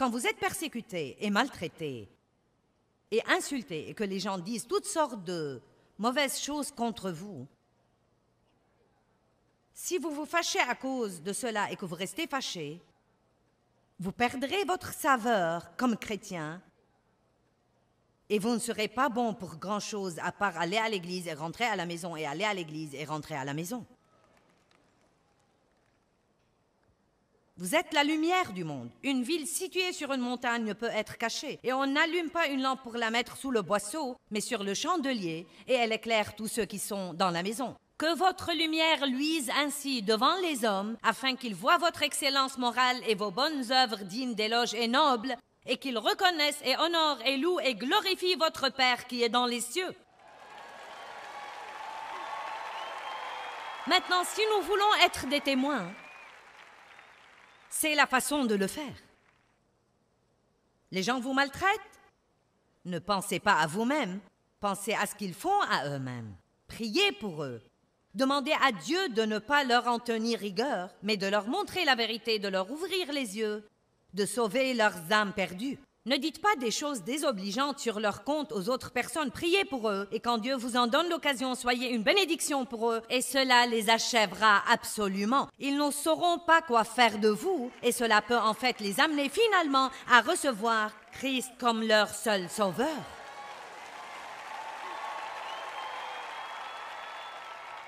Quand vous êtes persécuté et maltraité et insulté et que les gens disent toutes sortes de mauvaises choses contre vous, si vous vous fâchez à cause de cela et que vous restez fâché, vous perdrez votre saveur comme chrétien et vous ne serez pas bon pour grand-chose à part aller à l'église et rentrer à la maison et aller à l'église et rentrer à la maison. Vous êtes la lumière du monde. Une ville située sur une montagne ne peut être cachée, et on n'allume pas une lampe pour la mettre sous le boisseau, mais sur le chandelier, et elle éclaire tous ceux qui sont dans la maison. Que votre lumière luise ainsi devant les hommes, afin qu'ils voient votre excellence morale et vos bonnes œuvres dignes d'éloge et nobles, et qu'ils reconnaissent et honorent et louent et glorifient votre Père qui est dans les cieux. Maintenant, si nous voulons être des témoins, c'est la façon de le faire. Les gens vous maltraitent Ne pensez pas à vous-même, pensez à ce qu'ils font à eux-mêmes. Priez pour eux. Demandez à Dieu de ne pas leur en tenir rigueur, mais de leur montrer la vérité, de leur ouvrir les yeux, de sauver leurs âmes perdues. Ne dites pas des choses désobligeantes sur leur compte aux autres personnes. Priez pour eux. Et quand Dieu vous en donne l'occasion, soyez une bénédiction pour eux. Et cela les achèvera absolument. Ils ne sauront pas quoi faire de vous. Et cela peut en fait les amener finalement à recevoir Christ comme leur seul sauveur.